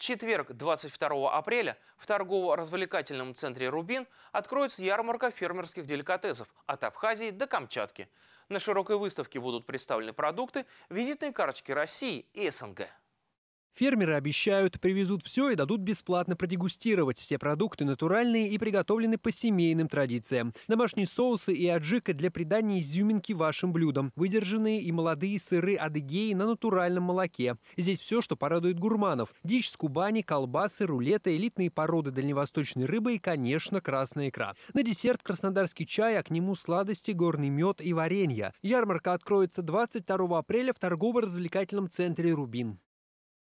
четверг, 22 апреля, в торгово-развлекательном центре «Рубин» откроется ярмарка фермерских деликатесов от Абхазии до Камчатки. На широкой выставке будут представлены продукты, визитные карточки России и СНГ. Фермеры обещают, привезут все и дадут бесплатно продегустировать. Все продукты натуральные и приготовлены по семейным традициям. Домашние соусы и аджика для придания изюминки вашим блюдам. Выдержанные и молодые сыры адыгеи на натуральном молоке. Здесь все, что порадует гурманов. Дичь с Кубани, колбасы, рулеты, элитные породы дальневосточной рыбы и, конечно, красная икра. На десерт краснодарский чай, а к нему сладости, горный мед и варенье. Ярмарка откроется 22 апреля в торгово-развлекательном центре «Рубин».